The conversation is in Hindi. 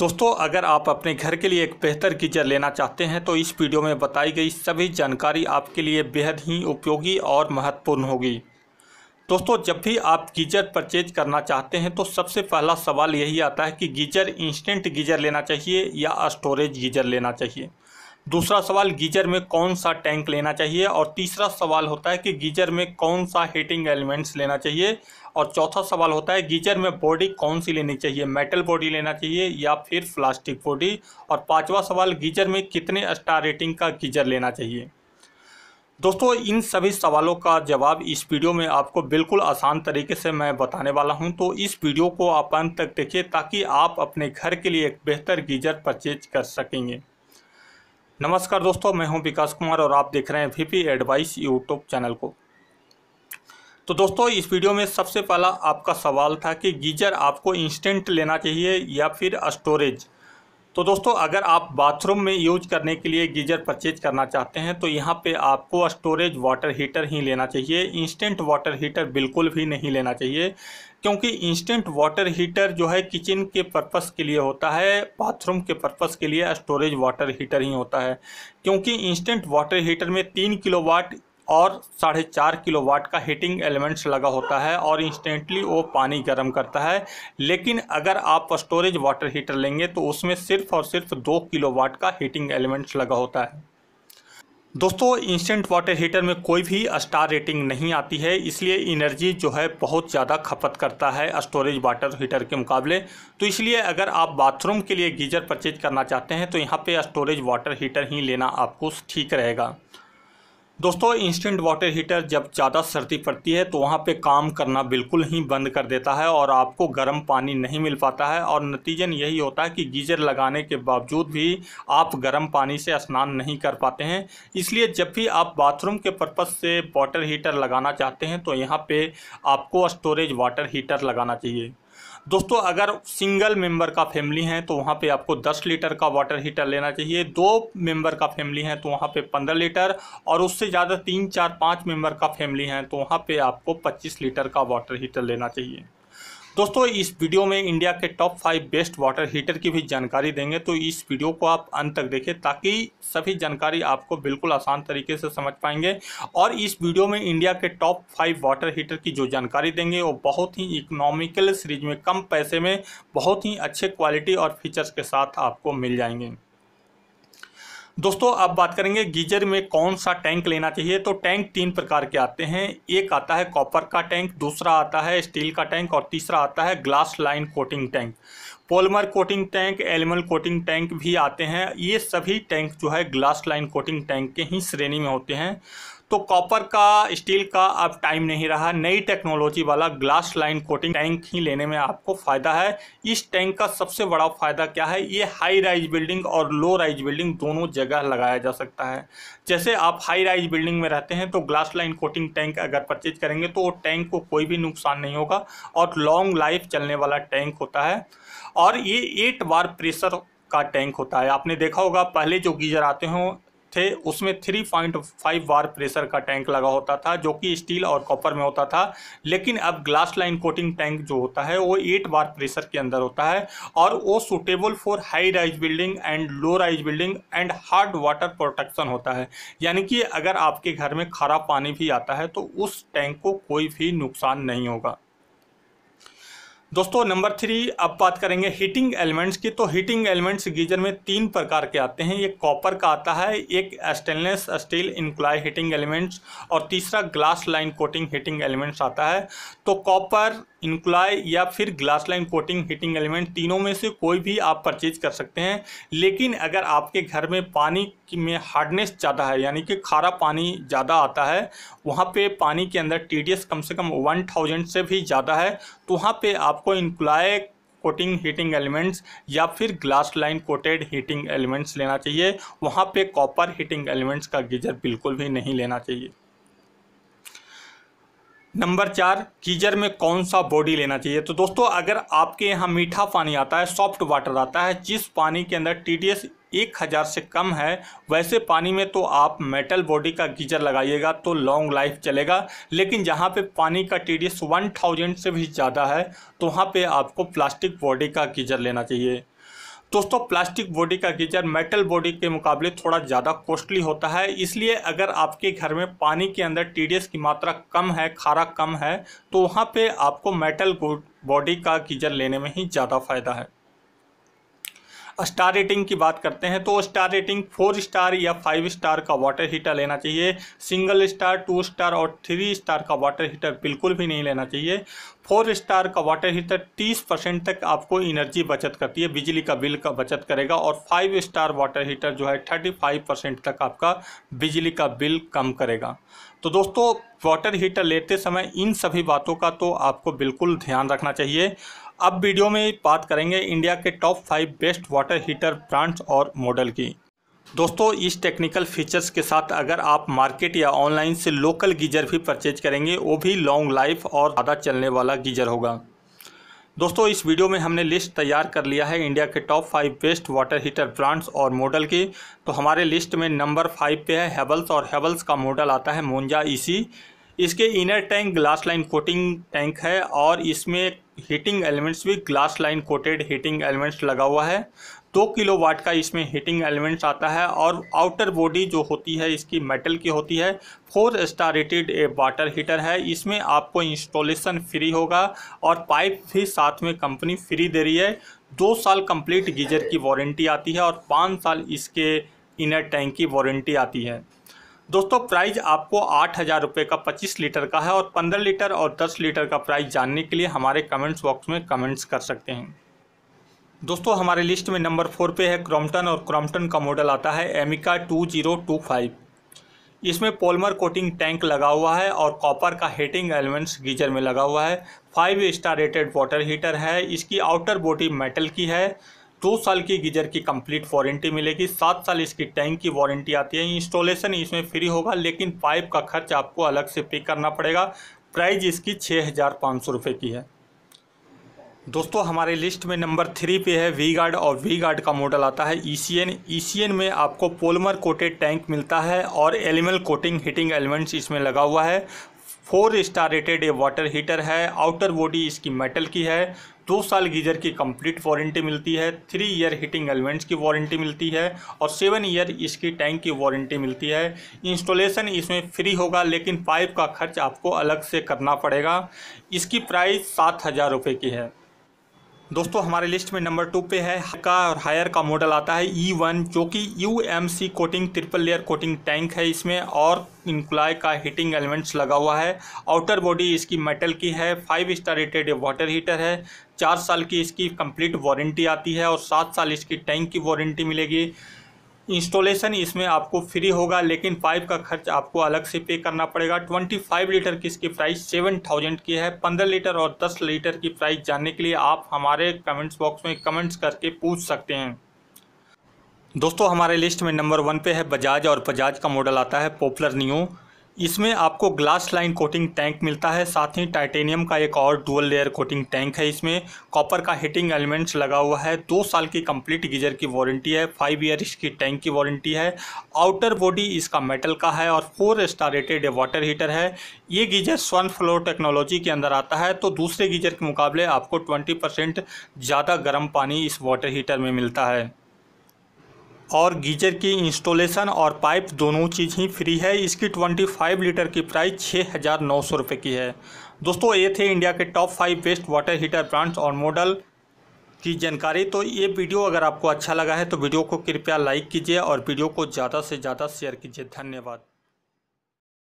दोस्तों अगर आप अपने घर के लिए एक बेहतर गीजर लेना चाहते हैं तो इस वीडियो में बताई गई सभी जानकारी आपके लिए बेहद ही उपयोगी और महत्वपूर्ण होगी दोस्तों जब भी आप गीजर परचेज करना चाहते हैं तो सबसे पहला सवाल यही आता है कि गीजर इंस्टेंट गीजर लेना चाहिए या स्टोरेज गीजर लेना चाहिए दूसरा सवाल गीजर में कौन सा टैंक लेना चाहिए और तीसरा सवाल होता है कि गीजर में कौन सा हीटिंग एलिमेंट्स लेना चाहिए और चौथा सवाल होता है गीजर में बॉडी कौन सी लेनी चाहिए मेटल बॉडी लेना चाहिए या फिर प्लास्टिक बॉडी और पांचवा सवाल गीजर में कितने स्टार रेटिंग का गीजर लेना चाहिए दोस्तों इन सभी सवालों का जवाब इस वीडियो में आपको बिल्कुल आसान तरीके से मैं बताने वाला हूं तो इस वीडियो को आप अंत तक देखिए ताकि आप अपने घर के लिए एक बेहतर गीजर परचेज कर सकेंगे नमस्कार दोस्तों मैं हूं विकास कुमार और आप देख रहे हैं वीपी एडवाइस यूट्यूब चैनल को तो दोस्तों इस वीडियो में सबसे पहला आपका सवाल था कि गीजर आपको इंस्टेंट लेना चाहिए या फिर स्टोरेज तो दोस्तों अगर आप बाथरूम में यूज करने के लिए गीजर परचेज करना चाहते हैं तो यहाँ पे आपको स्टोरेज वाटर हीटर ही लेना चाहिए इंस्टेंट वाटर हीटर बिल्कुल भी नहीं लेना चाहिए क्योंकि इंस्टेंट वाटर हीटर जो है किचन के पर्पस के लिए होता है बाथरूम के पर्पस के लिए स्टोरेज वाटर हीटर ही होता है क्योंकि इंस्टेंट वाटर हीटर में तीन किलोवाट और साढ़े चार किलो वाट का हीटिंग एलिमेंट्स लगा होता है और इंस्टेंटली वो पानी गर्म करता है लेकिन अगर आप स्टोरेज वाटर हीटर लेंगे तो उसमें सिर्फ और सिर्फ दो किलो वाट का हीटिंग एलिमेंट्स लगा होता है दोस्तों इंस्टेंट वाटर हीटर में कोई भी स्टार रेटिंग नहीं आती है इसलिए एनर्जी जो है बहुत ज़्यादा खपत करता है स्टोरेज वाटर हीटर के मुकाबले तो इसलिए अगर आप बाथरूम के लिए गीजर परचेज करना चाहते हैं तो यहाँ पे स्टोरेज वाटर हीटर ही लेना आपको ठीक रहेगा दोस्तों इंस्टेंट वाटर हीटर जब ज़्यादा सर्दी पड़ती है तो वहाँ पे काम करना बिल्कुल ही बंद कर देता है और आपको गर्म पानी नहीं मिल पाता है और नतीजन यही होता है कि गीजर लगाने के बावजूद भी आप गर्म पानी से स्नान नहीं कर पाते हैं इसलिए जब भी आप बाथरूम के पर्पज़ से वाटर हीटर लगाना चाहते हैं तो यहाँ पर आपको स्टोरेज वाटर हीटर लगाना चाहिए दोस्तों अगर सिंगल मेंबर का फैमिली है तो वहाँ पे आपको 10 लीटर का वाटर हीटर लेना चाहिए दो मेंबर का फैमिली है तो वहाँ पे 15 लीटर और उससे ज़्यादा तीन चार पाँच मेंबर का फैमिली है तो वहाँ पे आपको 25 लीटर का वाटर हीटर लेना चाहिए दोस्तों इस वीडियो में इंडिया के top five best water heater की भी जानकारी देंगे तो इस वीडियो को आप अंत तक देखें ताकि सभी जानकारी आपको बिल्कुल आसान तरीके से समझ पाएंगे और इस वीडियो में इंडिया के टॉप फाइव वाटर हीटर की जो जानकारी देंगे वो बहुत ही इकोनॉमिकल सीरीज में कम पैसे में बहुत ही अच्छे क्वालिटी और फीचर्स के साथ आपको मिल जाएंगे दोस्तों अब बात करेंगे गीजर में कौन सा टैंक लेना चाहिए तो टैंक तीन प्रकार के आते हैं एक आता है कॉपर का टैंक दूसरा आता है स्टील का टैंक और तीसरा आता है glass line coating tank polymer coating tank enamel coating tank भी आते हैं ये सभी टैंक जो है ग्लास लाइन कोटिंग टैंक के ही श्रेणी में होते हैं तो कॉपर का स्टील का अब टाइम नहीं रहा नई टेक्नोलॉजी वाला ग्लास लाइन कोटिंग टैंक ही लेने में आपको फ़ायदा है इस टैंक का सबसे बड़ा फ़ायदा क्या है ये हाई राइज बिल्डिंग और लो राइज बिल्डिंग दोनों जगह लगाया जा सकता है जैसे आप हाई राइज बिल्डिंग में रहते हैं तो ग्लास लाइन कोटिंग टैंक अगर परचेज करेंगे तो टैंक को कोई भी नुकसान नहीं होगा और लॉन्ग लाइफ चलने वाला टैंक होता है और ये एट बार प्रेशर का टैंक होता है आपने देखा होगा पहले जो गीजर आते हों थे उसमें 3.5 बार प्रेशर का टैंक लगा होता था जो कि स्टील और कॉपर में होता था लेकिन अब ग्लास लाइन कोटिंग टैंक जो होता है वो एट बार प्रेशर के अंदर होता है और वो suitable for high rise building and low rise building and hard water protection होता है यानी कि अगर आपके घर में खराब पानी भी आता है तो उस टैंक को कोई भी नुकसान नहीं होगा दोस्तों नंबर थ्री अब बात करेंगे हीटिंग एलिमेंट्स की तो हीटिंग एलिमेंट्स गीजर में तीन प्रकार के आते हैं एक कॉपर का आता है एक stainless steel incoloy heating elements और तीसरा glass line coating heating elements आता है तो कॉपर इनक्लाय या फिर glass line coating heating element तीनों में से कोई भी आप परचेज कर सकते हैं लेकिन अगर आपके घर में पानी में हार्डनेस ज़्यादा है यानी कि खारा पानी ज़्यादा आता है वहाँ पे पानी के अंदर टी कम से कम वन थाउजेंड से भी ज़्यादा है तो वहाँ पे आपको इनक्लाय कोटिंग हीटिंग एलिमेंट्स या फिर glass line coated heating elements लेना चाहिए वहाँ पे कॉपर हीटिंग एलिमेंट्स का गीजर बिल्कुल भी नहीं लेना चाहिए नंबर चार गीजर में कौन सा बॉडी लेना चाहिए तो दोस्तों अगर आपके यहाँ मीठा पानी आता है सॉफ्ट वाटर आता है जिस पानी के अंदर टी डी एस एक हज़ार से कम है वैसे पानी में तो आप मेटल बॉडी का गीजर लगाइएगा तो लॉन्ग लाइफ चलेगा लेकिन जहाँ पे पानी का T D S one thousand से भी ज़्यादा है तो वहाँ पे आपको प्लास्टिक बॉडी का गीजर लेना चाहिए दोस्तों प्लास्टिक बॉडी का गीजर मेटल बॉडी के मुकाबले थोड़ा ज़्यादा कॉस्टली होता है इसलिए अगर आपके घर में पानी के अंदर टी की मात्रा कम है खारा कम है तो वहाँ पे आपको मेटल बॉडी का गीजर लेने में ही ज़्यादा फायदा है स्टार रेटिंग की बात करते हैं तो स्टार रेटिंग फोर स्टार या फाइव स्टार का वाटर हीटर लेना चाहिए सिंगल स्टार टू स्टार और थ्री स्टार का वाटर हीटर बिल्कुल भी नहीं लेना चाहिए फोर स्टार का वाटर हीटर तीस परसेंट तक आपको एनर्जी बचत करती है बिजली का बिल का बचत करेगा और फाइव स्टार वाटर हीटर जो है थर्टी फाइव परसेंट तक आपका बिजली का बिल कम करेगा तो दोस्तों वाटर हीटर लेते समय इन सभी बातों का तो आपको बिल्कुल ध्यान रखना चाहिए अब वीडियो में बात करेंगे इंडिया के top five best water heater brands और मॉडल की दोस्तों इस टेक्निकल फीचर्स के साथ अगर आप मार्केट या ऑनलाइन से लोकल गीजर भी परचेज करेंगे वो भी लॉन्ग लाइफ और ज़्यादा चलने वाला गीजर होगा दोस्तों इस वीडियो में हमने लिस्ट तैयार कर लिया है इंडिया के top five best water heater brands और मॉडल की तो हमारे लिस्ट में नंबर फाइव पे है हेबल्स और हेबल्स का मॉडल आता है मोन्जा ई e इसके inner tank glass line coating tank है और इसमें हीटिंग एलिमेंट्स भी glass line coated heating elements लगा हुआ है दो किलो वाट का इसमें हीटिंग एलिमेंट्स आता है और आउटर बॉडी जो होती है इसकी मेटल की होती है four star rated water heater है इसमें आपको इंस्टॉलेशन फ्री होगा और पाइप भी साथ में कंपनी फ्री दे रही है दो साल कंप्लीट गीजर की वारंटी आती है और पाँच साल इसके इनर टैंक की वारंटी आती है दोस्तों प्राइस आपको आठ हज़ार रुपये का पच्चीस लीटर का है और पंद्रह लीटर और दस लीटर का प्राइस जानने के लिए हमारे कमेंट्स बॉक्स में कमेंट्स कर सकते हैं दोस्तों हमारे लिस्ट में नंबर फोर पे है क्रॉम्पटन और क्रॉम्पटन का मॉडल आता है एमिका टू जीरो टू फाइव इसमें पोलमर कोटिंग टैंक लगा हुआ है और कॉपर का हीटिंग एलिमेंट्स गीजर में लगा हुआ है five star rated water heater है इसकी आउटर बॉडी मेटल की है दो साल की गीजर की कंप्लीट वारंटी मिलेगी सात साल इसकी टैंक की वारंटी आती है इंस्टॉलेशन इसमें फ्री होगा लेकिन पाइप का खर्च आपको अलग से पे करना पड़ेगा प्राइस इसकी छः हज़ार पाँच सौ रुपये की है दोस्तों हमारे लिस्ट में नंबर थ्री पे है वी गार्ड और वी गार्ड का मॉडल आता है ई C N E C N में आपको पोलमर कोटेड टैंक मिलता है और एलिमल कोटिंग हीटिंग एलिमेंट्स इसमें लगा हुआ है फोर स्टार रेटेड ये वाटर हीटर है आउटर बॉडी इसकी मेटल की है दो साल गीजर की कंप्लीट वारंटी मिलती है थ्री ईयर हीटिंग एलिमेंट्स की वारंटी मिलती है और सेवन ईयर इसकी टैंक की वारंटी मिलती है इंस्टॉलेशन इसमें फ्री होगा लेकिन पाइप का खर्च आपको अलग से करना पड़ेगा इसकी प्राइस सात हज़ार रुपये की है दोस्तों हमारे लिस्ट में नंबर टू पे है का और हायर का मॉडल आता है ई e वन जो कि U M C coating triple layer coating tank है इसमें और इंक्लाय का हीटिंग एलिमेंट्स लगा हुआ है आउटर बॉडी इसकी मेटल की है five star rated water heater है चार साल की इसकी कंप्लीट वारंटी आती है और सात साल इसकी टैंक की वारंटी मिलेगी इंस्टॉलेशन इसमें आपको फ्री होगा लेकिन पाइप का खर्च आपको अलग से पे करना पड़ेगा 25 लीटर की इसकी प्राइस 7000 की है 15 लीटर और 10 लीटर की प्राइस जानने के लिए आप हमारे कमेंट्स बॉक्स में कमेंट्स करके पूछ सकते हैं दोस्तों हमारे लिस्ट में नंबर वन पे है बजाज और बजाज का मॉडल आता है पॉपुलर न्यू इसमें आपको ग्लास लाइन कोटिंग टैंक मिलता है साथ ही टाइटेनियम का एक और डुअल लेयर कोटिंग टैंक है इसमें कॉपर का हीटिंग एलिमेंट्स लगा हुआ है दो साल की कंप्लीट गीजर की वारंटी है फाइव ईयर इसकी टैंक की वारंटी है आउटर बॉडी इसका मेटल का है और four star rated water heater है ये गीजर स्वन फ्लो टेक्नोलॉजी के अंदर आता है तो दूसरे गीजर के मुकाबले आपको ट्वेंटी ज़्यादा गर्म पानी इस वाटर हीटर में मिलता है और गीजर की इंस्टॉलेशन और पाइप दोनों चीज़ ही फ्री है इसकी 25 लीटर की प्राइस छः हज़ार नौ सौ रुपये की है दोस्तों ये थे इंडिया के top five best water heater brands और मॉडल की जानकारी तो ये वीडियो अगर आपको अच्छा लगा है तो वीडियो को कृपया लाइक कीजिए और वीडियो को ज़्यादा से ज़्यादा शेयर कीजिए धन्यवाद